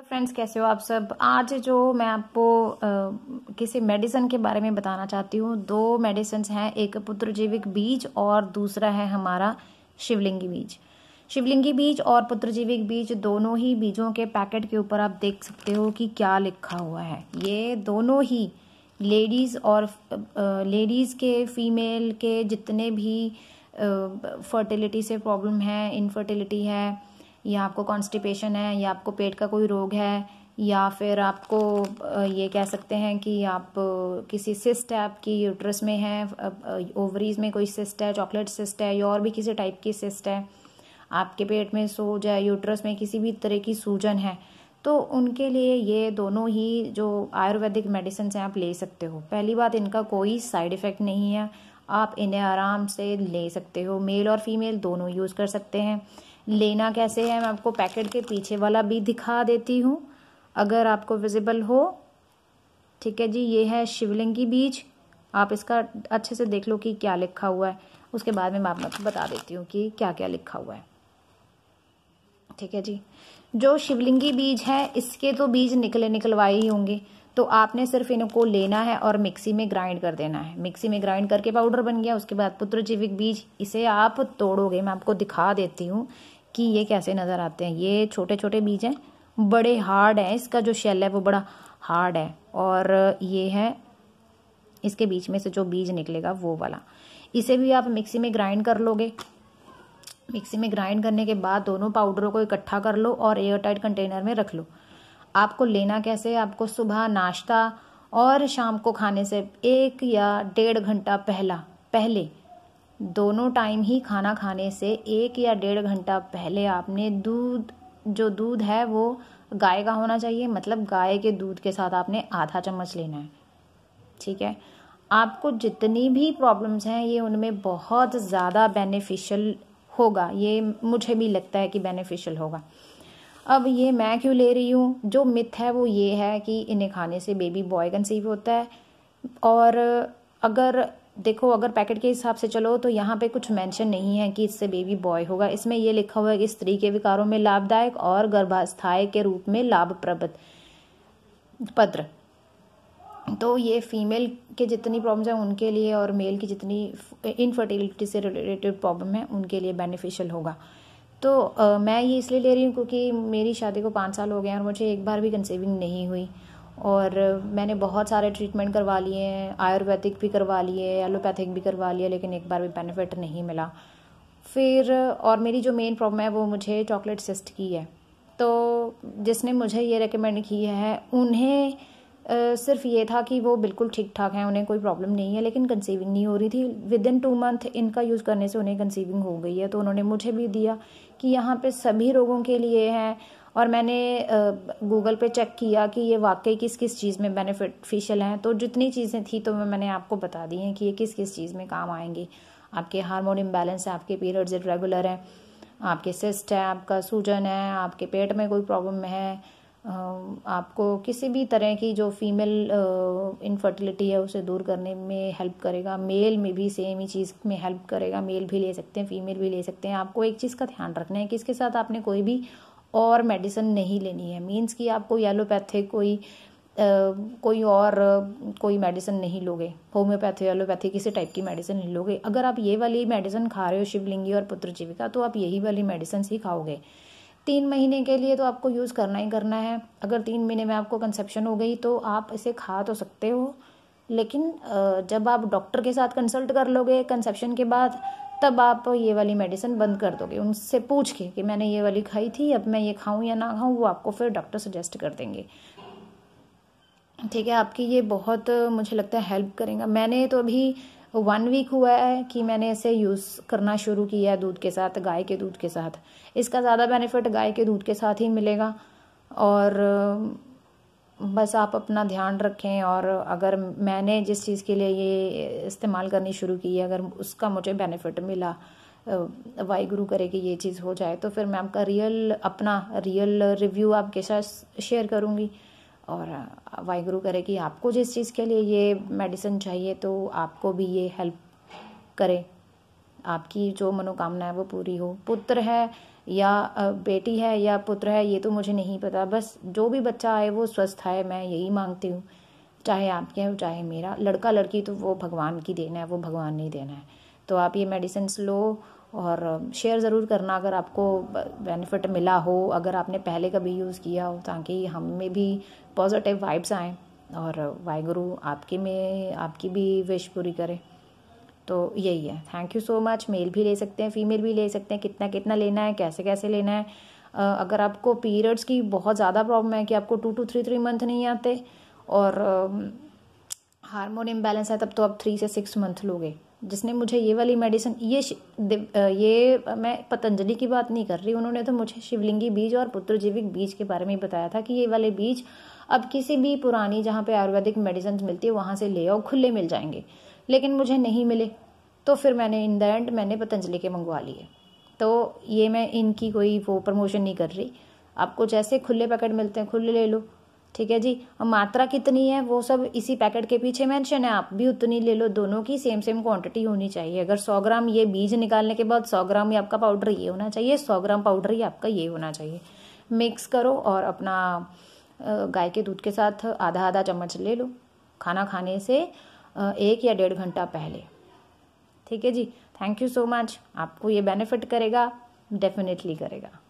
तो फ्रेंड्स कैसे हो आप सब आज जो मैं आपको आ, किसी मेडिसिन के बारे में बताना चाहती हूँ दो मेडिसिन हैं एक पुत्रजीविक बीज और दूसरा है हमारा शिवलिंगी बीज शिवलिंगी बीज और पुत्रजीविक बीज दोनों ही बीजों के पैकेट के ऊपर आप देख सकते हो कि क्या लिखा हुआ है ये दोनों ही लेडीज़ और लेडीज़ के फीमेल के जितने भी फर्टिलिटी से प्रॉब्लम है इनफर्टिलिटी है या आपको कॉन्स्टिपेशन है या आपको पेट का कोई रोग है या फिर आपको ये कह सकते हैं कि आप किसी सिस्ट है आपकी यूट्रस में है ओवरीज में कोई सिस्ट है चॉकलेट सिस्ट है या और भी किसी टाइप की सिस्ट है आपके पेट में सोज है यूट्रस में किसी भी तरह की सूजन है तो उनके लिए ये दोनों ही जो आयुर्वेदिक मेडिसिन हैं आप ले सकते हो पहली बात इनका कोई साइड इफ़ेक्ट नहीं है आप इन्हें आराम से ले सकते हो मेल और फीमेल दोनों यूज़ कर सकते हैं लेना कैसे है मैं आपको पैकेट के पीछे वाला भी दिखा देती हूँ अगर आपको विजिबल हो ठीक है जी ये है शिवलिंग की बीज आप इसका अच्छे से देख लो कि क्या लिखा हुआ है उसके बाद में मैं आपको बता देती हूँ कि क्या क्या लिखा हुआ है ठीक है जी जो शिवलिंगी बीज है इसके तो बीज निकले निकलवाए ही होंगे तो आपने सिर्फ इनको लेना है और मिक्सी में ग्राइंड कर देना है मिक्सी में ग्राइंड करके पाउडर बन गया उसके बाद पुत्र जीविक बीज इसे आप तोड़ोगे मैं आपको दिखा देती हूँ कि ये कैसे नज़र आते हैं ये छोटे छोटे बीज हैं बड़े हार्ड हैं इसका जो शेल है वो बड़ा हार्ड है और ये है इसके बीच में से जो बीज निकलेगा वो वाला इसे भी आप मिक्सी में ग्राइंड कर लोगे मिक्सी में ग्राइंड करने के बाद दोनों पाउडरों को इकट्ठा कर लो और एयरटाइट कंटेनर में रख लो आपको लेना कैसे आपको सुबह नाश्ता और शाम को खाने से एक या डेढ़ घंटा पहला पहले दोनों टाइम ही खाना खाने से एक या डेढ़ घंटा पहले आपने दूध जो दूध है वो गाय का होना चाहिए मतलब गाय के दूध के साथ आपने आधा चम्मच लेना है ठीक है आपको जितनी भी प्रॉब्लम्स हैं ये उनमें बहुत ज़्यादा बेनिफिशियल होगा ये मुझे भी लगता है कि बेनिफिशियल होगा अब ये मैं क्यों ले रही हूँ जो मिथ है वो ये है कि इन्हें खाने से बेबी बॉय कंसीव होता है और अगर देखो अगर पैकेट के हिसाब से चलो तो यहाँ पे कुछ मेंशन नहीं है कि इससे बेबी बॉय होगा इसमें यह लिखा हुआ है कि स्त्री के विकारों में लाभदायक और गर्भास्थाय के रूप में लाभप्रद पत्र तो ये फीमेल के जितनी प्रॉब्लम्स हैं उनके लिए और मेल की जितनी इनफर्टिलिटी से रिलेटेड प्रॉब्लम है उनके लिए बेनिफिशियल होगा तो आ, मैं ये इसलिए ले रही हूँ क्योंकि मेरी शादी को पाँच साल हो गए हैं और मुझे एक बार भी कंसीविंग नहीं हुई और मैंने बहुत सारे ट्रीटमेंट करवा लिए हैं आयुर्वेदिक भी करवा लिए एलोपैथिक भी करवा लिए लेकिन एक बार भी बेनिफिट नहीं मिला फिर और मेरी जो मेन प्रॉब्लम है वो मुझे चॉकलेट सिस्ट की है तो जिसने मुझे ये रिकमेंड किया है उन्हें आ, सिर्फ ये था कि वो बिल्कुल ठीक ठाक हैं उन्हें कोई प्रॉब्लम नहीं है लेकिन कंसीविंग नहीं हो रही थी विद इन टू मंथ इनका यूज़ करने से उन्हें कंसीविंग हो गई है तो उन्होंने मुझे भी दिया कि यहाँ पे सभी रोगों के लिए है और मैंने गूगल पे चेक किया कि ये वाकई किस किस चीज़ में बेनिफिशियल हैं तो जितनी चीज़ें थी तो मैंने आपको बता दी हैं कि ये किस किस चीज़ में काम आएंगी आपके हार्मोन इम्बैलेंस है आपके पीरियड्स रेगुलर हैं आपके सिस्ट है आपका सूजन है आपके पेट में कोई प्रॉब्लम है आपको किसी भी तरह की जो फीमेल इनफर्टिलिटी है उसे दूर करने में हेल्प करेगा मेल में भी सेम ही चीज़ में हेल्प करेगा मेल भी ले सकते हैं फीमेल भी ले सकते हैं आपको एक चीज़ का ध्यान रखना है कि इसके साथ आपने कोई भी और मेडिसिन नहीं लेनी है मीन्स कि आपको येलोपैथिक कोई Uh, कोई और कोई मेडिसिन नहीं लोगे होम्योपैथी एलोपैथी किसी टाइप की मेडिसिन नहीं लोगे अगर आप ये वाली मेडिसिन खा रहे हो शिवलिंगी और पुत्र जीविका तो आप यही वाली मेडिसिन ही खाओगे तीन महीने के लिए तो आपको यूज़ करना ही करना है अगर तीन महीने में आपको कंसेप्शन हो गई तो आप इसे खा तो सकते हो लेकिन जब आप डॉक्टर के साथ कंसल्ट कर लोगे कंसेप्शन के बाद तब आप ये वाली मेडिसिन बंद कर दोगे उनसे पूछ के कि मैंने ये वाली खाई थी अब मैं ये खाऊं या ना खाऊं वो आपको फिर डॉक्टर सजेस्ट कर देंगे ठीक है आपकी ये बहुत मुझे लगता है हेल्प करेगा मैंने तो अभी वन वीक हुआ है कि मैंने इसे यूज़ करना शुरू किया है दूध के साथ गाय के दूध के साथ इसका ज़्यादा बेनिफिट गाय के दूध के साथ ही मिलेगा और बस आप अपना ध्यान रखें और अगर मैंने जिस चीज़ के लिए ये इस्तेमाल करनी शुरू की है अगर उसका मुझे बेनिफिट मिला वाहगुरु करे कि ये चीज़ हो जाए तो फिर मैं आपका रियल अपना रियल रिव्यू आपके साथ शेयर करूँगी और वाहगुरु करे कि आपको जिस चीज़ के लिए ये मेडिसिन चाहिए तो आपको भी ये हेल्प करे आपकी जो मनोकामना है वो पूरी हो पुत्र है या बेटी है या पुत्र है ये तो मुझे नहीं पता बस जो भी बच्चा आए वो स्वस्थ आए मैं यही मांगती हूँ चाहे आपके हो चाहे मेरा लड़का लड़की तो वो भगवान की देना है वो भगवान नहीं देना है तो आप ये मेडिसिन लो और शेयर um, ज़रूर करना अगर आपको बेनिफिट मिला हो अगर आपने पहले कभी यूज़ किया हो ताकि हम में भी पॉजिटिव वाइब्स आएँ और वाहगुरु आपके में आपकी भी विश पूरी करे तो यही है थैंक यू सो मच मेल भी ले सकते हैं फीमेल भी ले सकते हैं कितना कितना लेना है कैसे कैसे लेना है अगर आपको पीरियड्स की बहुत ज़्यादा प्रॉब्लम है कि आपको two two three three month नहीं आते और हार्मोन um, इम्बैलेंस है तब तो आप थ्री से सिक्स मंथ लोगे जिसने मुझे ये वाली मेडिसिन ये ये मैं पतंजलि की बात नहीं कर रही उन्होंने तो मुझे शिवलिंगी बीज और पुत्रजीविक बीज के बारे में बताया था कि ये वाले बीज अब किसी भी पुरानी जहाँ पे आयुर्वेदिक मेडिसिन मिलती है वहाँ से ले और खुले मिल जाएंगे लेकिन मुझे नहीं मिले तो फिर मैंने इन द एंड मैंने पतंजलि के मंगवा लिए तो ये मैं इनकी कोई वो प्रमोशन नहीं कर रही आपको जैसे खुले पैकेट मिलते हैं खुले ले लो ठीक है जी और मात्रा कितनी है वो सब इसी पैकेट के पीछे मेंशन है आप भी उतनी ले लो दोनों की सेम सेम क्वांटिटी होनी चाहिए अगर 100 ग्राम ये बीज निकालने के बाद 100 ग्राम ये आपका पाउडर ये होना चाहिए 100 ग्राम पाउडर ही आपका ये होना चाहिए मिक्स करो और अपना गाय के दूध के साथ आधा आधा चम्मच ले लो खाना खाने से एक या डेढ़ घंटा पहले ठीक है ji thank you so much आपको ये बेनिफिट करेगा डेफिनेटली करेगा